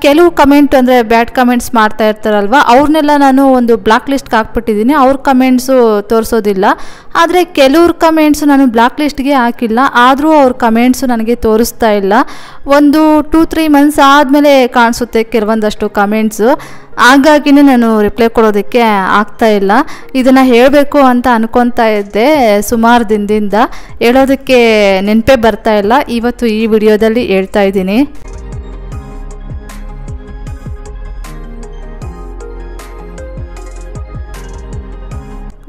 ಕೆಲವು ಕಮೆಂಟ್ ಅಂದರೆ ಬ್ಯಾಡ್ ಕಮೆಂಟ್ಸ್ ಮಾಡ್ತಾ ಇರ್ತಾರಲ್ವ ಅವ್ರನ್ನೆಲ್ಲ ನಾನು ಒಂದು ಒಂದು ಬ್ಲಾಕ್ ಲಿಸ್ಟ್ಗೆ ಹಾಕ್ಬಿಟ್ಟಿದ್ದೀನಿ ಅವ್ರ ಕಮೆಂಟ್ಸು ತೋರಿಸೋದಿಲ್ಲ ಆದರೆ ಕೆಲವ್ರ ಕಮೆಂಟ್ಸು ನಾನು ಬ್ಲಾಕ್ ಲಿಸ್ಟ್ಗೆ ಹಾಕಿಲ್ಲ ಆದರೂ ಅವ್ರ ಕಮೆಂಟ್ಸು ನನಗೆ ತೋರಿಸ್ತಾ ಇಲ್ಲ ಒಂದು ಟೂ ತ್ರೀ ಮಂತ್ಸ್ ಆದಮೇಲೆ ಕಾಣಿಸುತ್ತೆ ಕೆಲವೊಂದಷ್ಟು ಕಮೆಂಟ್ಸು ಹಾಗಾಗಿನೇ ನಾನು ರಿಪ್ಲೈ ಕೊಡೋದಕ್ಕೆ ಆಗ್ತಾ ಇಲ್ಲ ಇದನ್ನು ಹೇಳಬೇಕು ಅಂತ ಅನ್ಕೊತಾ ಇದ್ದೆ ಸುಮಾರು ದಿನದಿಂದ ಹೇಳೋದಕ್ಕೆ ನೆನಪೇ ಬರ್ತಾ ಇಲ್ಲ ಇವತ್ತು ಈ ವಿಡಿಯೋದಲ್ಲಿ ಹೇಳ್ತಾ ಇದ್ದೀನಿ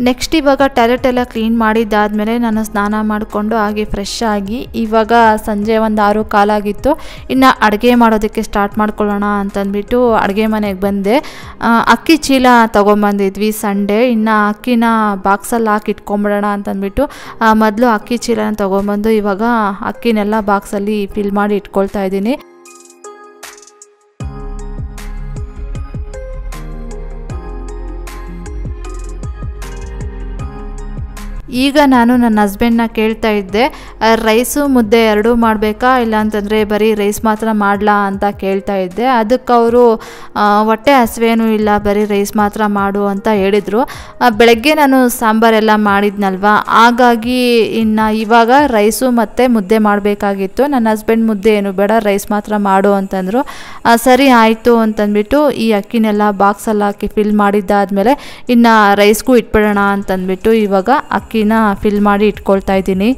ನೆಕ್ಸ್ಟ್ ಇವಾಗ ಟಾಯ್ಲೆಟ್ ಎಲ್ಲ ಕ್ಲೀನ್ ಮಾಡಿದ್ದಾದಮೇಲೆ ನಾನು ಸ್ನಾನ ಮಾಡಿಕೊಂಡು ಹಾಗೆ ಫ್ರೆಶ್ ಆಗಿ ಇವಾಗ ಸಂಜೆ ಒಂದು ಆರು ಕಾಲಾಗಿತ್ತು ಇನ್ನು ಅಡುಗೆ ಮಾಡೋದಕ್ಕೆ ಸ್ಟಾರ್ಟ್ ಮಾಡ್ಕೊಳ್ಳೋಣ ಅಂತಂದ್ಬಿಟ್ಟು ಅಡುಗೆ ಮನೆಗೆ ಬಂದೆ ಅಕ್ಕಿ ಚೀಲ ತೊಗೊಂಬಂದಿದ್ವಿ ಸಂಡೇ ಇನ್ನು ಅಕ್ಕಿನ ಬಾಕ್ಸಲ್ಲಿ ಹಾಕಿ ಇಟ್ಕೊಂಬಿಡೋಣ ಅಂತಂದ್ಬಿಟ್ಟು ಮೊದಲು ಅಕ್ಕಿ ಚೀಲನ ತೊಗೊಂಬಂದು ಇವಾಗ ಅಕ್ಕಿನೆಲ್ಲ ಬಾಕ್ಸಲ್ಲಿ ಫಿಲ್ ಮಾಡಿ ಇಟ್ಕೊಳ್ತಾ ಇದ್ದೀನಿ ಈಗ ನಾನು ನನ್ನ ಹಸ್ಬೆಂಡ್ನ ಕೇಳ್ತಾ ಇದ್ದೆ ರೈಸು ಮುದ್ದೆ ಎರಡೂ ಮಾಡಬೇಕಾ ಇಲ್ಲ ಅಂತಂದರೆ ಬರೀ ರೈಸ್ ಮಾತ್ರ ಮಾಡಲಾ ಅಂತ ಕೇಳ್ತಾ ಇದ್ದೆ ಅದಕ್ಕೆ ಅವರು ಹೊಟ್ಟೆ ಹಸಿವೇನೂ ಇಲ್ಲ ಬರೀ ರೈಸ್ ಮಾತ್ರ ಮಾಡು ಅಂತ ಹೇಳಿದರು ಬೆಳಗ್ಗೆ ನಾನು ಸಾಂಬಾರೆಲ್ಲ ಮಾಡಿದ್ನಲ್ವ ಹಾಗಾಗಿ ಇನ್ನು ಇವಾಗ ರೈಸು ಮತ್ತು ಮುದ್ದೆ ಮಾಡಬೇಕಾಗಿತ್ತು ನನ್ನ ಹಸ್ಬೆಂಡ್ ಮುದ್ದೆ ಏನು ಬೇಡ ರೈಸ್ ಮಾತ್ರ ಮಾಡು ಅಂತಂದರು ಸರಿ ಆಯಿತು ಅಂತಂದ್ಬಿಟ್ಟು ಈ ಅಕ್ಕಿನೆಲ್ಲ ಬಾಕ್ಸಲ್ಲಿ ಹಾಕಿ ಫಿಲ್ ಮಾಡಿದ್ದಾದಮೇಲೆ ಇನ್ನು ರೈಸ್ಗೂ ಇಟ್ಬಿಡೋಣ ಅಂತಂದ್ಬಿಟ್ಟು ಇವಾಗ ಅಕ್ಕಿ ನಾ ಫಿಲ್ ಮಾಡಿ ಇಟ್ಕೊಳ್ತಾ ಇದ್ದೀನಿ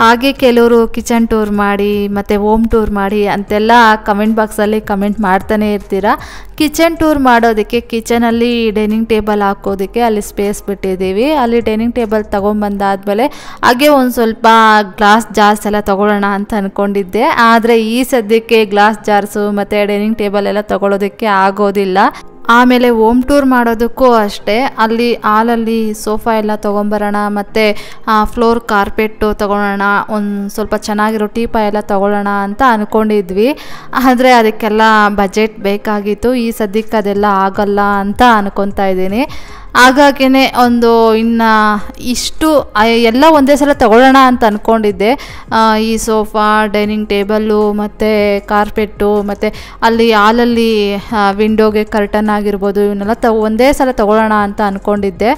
ಹಾಗೆ ಕೆಲವರು ಕಿಚನ್ ಟೂರ್ ಮಾಡಿ ಮತ್ತು ಹೋಮ್ ಟೂರ್ ಮಾಡಿ ಅಂತೆಲ್ಲ ಕಮೆಂಟ್ ಬಾಕ್ಸಲ್ಲಿ ಕಮೆಂಟ್ ಮಾಡ್ತಾನೆ ಇರ್ತೀರ ಕಿಚನ್ ಟೂರ್ ಮಾಡೋದಕ್ಕೆ ಕಿಚನಲ್ಲಿ ಡೈನಿಂಗ್ ಟೇಬಲ್ ಹಾಕೋದಕ್ಕೆ ಅಲ್ಲಿ ಸ್ಪೇಸ್ ಬಿಟ್ಟಿದ್ದೀವಿ ಅಲ್ಲಿ ಡೈನಿಂಗ್ ಟೇಬಲ್ ತೊಗೊಂಬಂದಾದಮೇಲೆ ಹಾಗೆ ಒಂದು ಸ್ವಲ್ಪ ಗ್ಲಾಸ್ ಜಾರ್ಸ್ ಎಲ್ಲ ತೊಗೊಳ್ಳೋಣ ಅಂತ ಅಂದ್ಕೊಂಡಿದ್ದೆ ಆದರೆ ಈ ಸದ್ಯಕ್ಕೆ ಗ್ಲಾಸ್ ಜಾರ್ಸು ಮತ್ತು ಡೈನಿಂಗ್ ಟೇಬಲ್ ಎಲ್ಲ ತೊಗೊಳೋದಕ್ಕೆ ಆಗೋದಿಲ್ಲ ಆಮೇಲೆ ಓಮ್ ಟೂರ್ ಮಾಡೋದಕ್ಕೂ ಅಷ್ಟೇ ಅಲ್ಲಿ ಹಾಲಲ್ಲಿ ಸೋಫಾ ಎಲ್ಲ ತೊಗೊಂಬರೋಣ ಮತ್ತು ಫ್ಲೋರ್ ಕಾರ್ಪೆಟ್ಟು ತೊಗೊಳೋಣ ಒಂದು ಸ್ವಲ್ಪ ಚೆನ್ನಾಗಿರೋ ಟೀಪ ಎಲ್ಲ ತೊಗೊಳ್ಳೋಣ ಅಂತ ಅಂದ್ಕೊಂಡಿದ್ವಿ ಆದರೆ ಅದಕ್ಕೆಲ್ಲ ಬಜೆಟ್ ಬೇಕಾಗಿತ್ತು ಈ ಸದ್ಯಕ್ಕೆ ಅದೆಲ್ಲ ಆಗಲ್ಲ ಅಂತ ಅಂದ್ಕೊತಾ ಇದ್ದೀನಿ ಹಾಗಾಗಿನೇ ಒಂದು ಇನ್ನು ಇಷ್ಟು ಎಲ್ಲ ಒಂದೇ ಸಲ ತಗೊಳ್ಳೋಣ ಅಂತ ಅಂದ್ಕೊಂಡಿದ್ದೆ ಈ ಸೋಫಾ ಡೈನಿಂಗ್ ಟೇಬಲ್ಲು ಮತ್ತು ಕಾರ್ಪೆಟ್ಟು ಮತ್ತು ಅಲ್ಲಿ ಹಾಲಲ್ಲಿ ವಿಂಡೋಗೆ ಕರ್ಟನ್ ಆಗಿರ್ಬೋದು ಇವನ್ನೆಲ್ಲ ತ ಒಂದೇ ಸಲ ತಗೊಳ್ಳೋಣ ಅಂತ ಅಂದ್ಕೊಂಡಿದ್ದೆ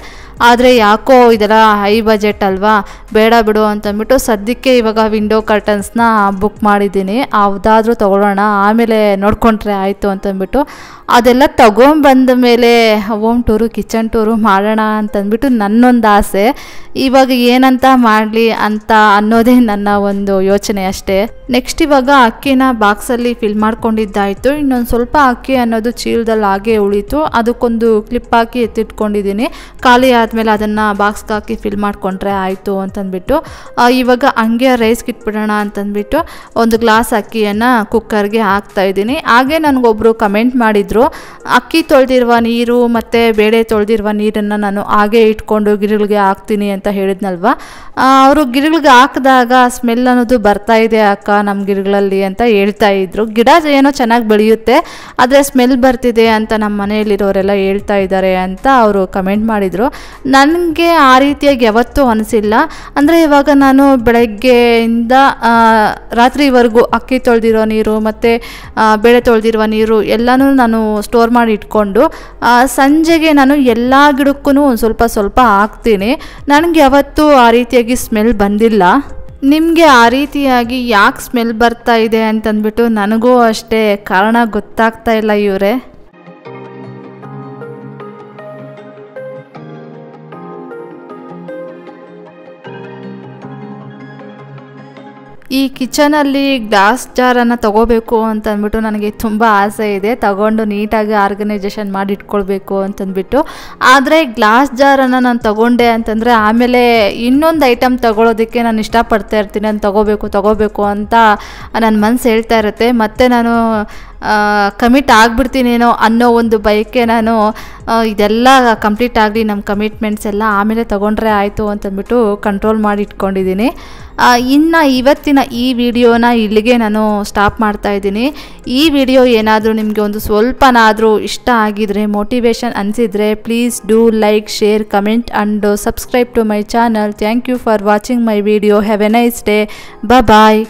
ಆದರೆ ಯಾಕೋ ಇದೆಲ್ಲ ಹೈ ಬಜೆಟ್ ಅಲ್ವಾ ಬೇಡ ಬಿಡು ಅಂತಂದ್ಬಿಟ್ಟು ಸದ್ಯಕ್ಕೆ ಇವಾಗ ವಿಂಡೋ ಕರ್ಟನ್ಸ್ನ ಬುಕ್ ಮಾಡಿದ್ದೀನಿ ಯಾವುದಾದ್ರೂ ತೊಗೊಳ್ಳೋಣ ಆಮೇಲೆ ನೋಡ್ಕೊಂಡ್ರೆ ಆಯಿತು ಅಂತಂದ್ಬಿಟ್ಟು ಅದೆಲ್ಲ ತಗೊಂಬಂದ ಮೇಲೆ ಹೋಮ್ ಟೂರು ಕಿಚನ್ ಟೂರು ಮಾಡೋಣ ಅಂತಂದ್ಬಿಟ್ಟು ನನ್ನೊಂದು ಆಸೆ ಇವಾಗ ಏನಂತ ಮಾಡಲಿ ಅಂತ ಅನ್ನೋದೇ ನನ್ನ ಒಂದು ಯೋಚನೆ ಅಷ್ಟೇ ನೆಕ್ಸ್ಟ್ ಇವಾಗ ಅಕ್ಕಿನ ಬಾಕ್ಸಲ್ಲಿ ಫಿಲ್ ಮಾಡ್ಕೊಂಡಿದ್ದಾಯಿತು ಇನ್ನೊಂದು ಸ್ವಲ್ಪ ಅಕ್ಕಿ ಅನ್ನೋದು ಚೀಲದಲ್ಲಿ ಹಾಗೆ ಉಳಿತು ಅದಕ್ಕೊಂದು ಕ್ಲಿಪ್ ಹಾಕಿ ಎತ್ತಿಟ್ಕೊಂಡಿದ್ದೀನಿ ಖಾಲಿ ಆದಮೇಲೆ ಅದನ್ನು ಬಾಕ್ಸ್ಗೆ ಹಾಕಿ ಫಿಲ್ ಮಾಡಿಕೊಂಡ್ರೆ ಆಯಿತು ಅಂತಂದ್ಬಿಟ್ಟು ಇವಾಗ ಹಂಗೆ ರೈಸ್ಗೆ ಇಟ್ಬಿಡೋಣ ಅಂತಂದ್ಬಿಟ್ಟು ಒಂದು ಗ್ಲಾಸ್ ಅಕ್ಕಿಯನ್ನು ಕುಕ್ಕರ್ಗೆ ಹಾಕ್ತಾಯಿದ್ದೀನಿ ಹಾಗೆ ನನಗೊಬ್ಬರು ಕಮೆಂಟ್ ಮಾಡಿದರು ಅಕ್ಕಿ ತೊಳೆದಿರುವ ನೀರು ಮತ್ತು ಬೇಳೆ ತೊಳೆದಿರುವ ನೀರನ್ನು ನಾನು ಹಾಗೆ ಇಟ್ಕೊಂಡು ಗಿರಿಗಳಿಗೆ ಹಾಕ್ತೀನಿ ಅಂತ ಹೇಳಿದ್ನಲ್ವ ಅವರು ಗಿರಿಗಳಿಗೆ ಹಾಕಿದಾಗ ಸ್ಮೆಲ್ ಅನ್ನೋದು ಬರ್ತಾ ಇದೆ ಅಕ್ಕ ನಮ್ಮ ಗಿಡಗಳಲ್ಲಿ ಅಂತ ಹೇಳ್ತಾ ಇದ್ರು ಗಿಡ ಏನೋ ಚೆನ್ನಾಗಿ ಬೆಳೆಯುತ್ತೆ ಆದರೆ ಸ್ಮೆಲ್ ಬರ್ತಿದೆ ಅಂತ ನಮ್ಮ ಮನೆಯಲ್ಲಿರೋರೆಲ್ಲ ಹೇಳ್ತಾ ಇದ್ದಾರೆ ಅಂತ ಅವರು ಕಮೆಂಟ್ ಮಾಡಿದರು ನನಗೆ ಆ ರೀತಿಯಾಗಿ ಯಾವತ್ತೂ ಅನಿಸಿಲ್ಲ ಅಂದರೆ ಇವಾಗ ನಾನು ಬೆಳಗ್ಗೆಯಿಂದ ರಾತ್ರಿವರೆಗೂ ಅಕ್ಕಿ ತೊಳೆದಿರೋ ನೀರು ಮತ್ತು ಬೇಳೆ ತೊಳೆದಿರುವ ನೀರು ಎಲ್ಲನೂ ನಾನು ಸ್ಟೋರ್ ಮಾಡಿ ಇಟ್ಕೊಂಡು ಸಂಜೆಗೆ ನಾನು ಎಲ್ಲ ಗಿಡಕ್ಕೂ ಒಂದು ಸ್ವಲ್ಪ ಸ್ವಲ್ಪ ಹಾಕ್ತೀನಿ ನನಗೆ ಯಾವತ್ತೂ ಆ ರೀತಿಯಾಗಿ ಸ್ಮೆಲ್ ಬಂದಿಲ್ಲ ನಿಮಗೆ ಆ ರೀತಿಯಾಗಿ ಯಾಕೆ ಸ್ಮೆಲ್ ಬರ್ತಾ ಇದೆ ಅಂತಂದ್ಬಿಟ್ಟು ನನಗೂ ಅಷ್ಟೇ ಕಾರಣ ಗೊತ್ತಾಗ್ತಾ ಇಲ್ಲ ಇವರೇ ಈ ಕಿಚನಲ್ಲಿ ಗ್ಲಾಸ್ ಜಾರನ್ನು ತೊಗೋಬೇಕು ಅಂತಂದ್ಬಿಟ್ಟು ನನಗೆ ತುಂಬ ಆಸೆ ಇದೆ ತಗೊಂಡು ನೀಟಾಗಿ ಆರ್ಗನೈಜೇಷನ್ ಮಾಡಿ ಇಟ್ಕೊಳ್ಬೇಕು ಅಂತಂದ್ಬಿಟ್ಟು ಆದರೆ ಗ್ಲಾಸ್ ಜಾರನ್ನು ನಾನು ತಗೊಂಡೆ ಅಂತಂದರೆ ಆಮೇಲೆ ಇನ್ನೊಂದು ಐಟಮ್ ತಗೊಳ್ಳೋದಕ್ಕೆ ನಾನು ಇಷ್ಟಪಡ್ತಾ ಇರ್ತೀನಿ ನಾನು ತಗೋಬೇಕು ತಗೋಬೇಕು ಅಂತ ನನ್ನ ಮನಸ್ಸು ಹೇಳ್ತಾ ಇರುತ್ತೆ ಮತ್ತು ನಾನು ಕಮಿಟ್ ಆಗಿಬಿಡ್ತೀನೇನೋ ಅನ್ನೋ ಒಂದು ಬಯಕೆ ನಾನು ಇದೆಲ್ಲ ಕಂಪ್ಲೀಟ್ ಆಗಲಿ ನಮ್ಮ ಕಮಿಟ್ಮೆಂಟ್ಸ್ ಎಲ್ಲ ಆಮೇಲೆ ತೊಗೊಂಡ್ರೆ ಆಯಿತು ಅಂತಂದ್ಬಿಟ್ಟು ಕಂಟ್ರೋಲ್ ಮಾಡಿ ಇಟ್ಕೊಂಡಿದ್ದೀನಿ ಇನ್ನು ಇವತ್ತಿನ ಈ ವಿಡಿಯೋನ ಇಲ್ಲಿಗೆ ನಾನು ಸ್ಟಾಪ್ ಮಾಡ್ತಾ ಇದ್ದೀನಿ ಈ ವಿಡಿಯೋ ಏನಾದರೂ ನಿಮಗೆ ಒಂದು ಸ್ವಲ್ಪನಾದರೂ ಇಷ್ಟ ಆಗಿದರೆ ಮೋಟಿವೇಶನ್ ಅನಿಸಿದರೆ please do like share comment and subscribe to my channel thank you for watching my video have a nice day bye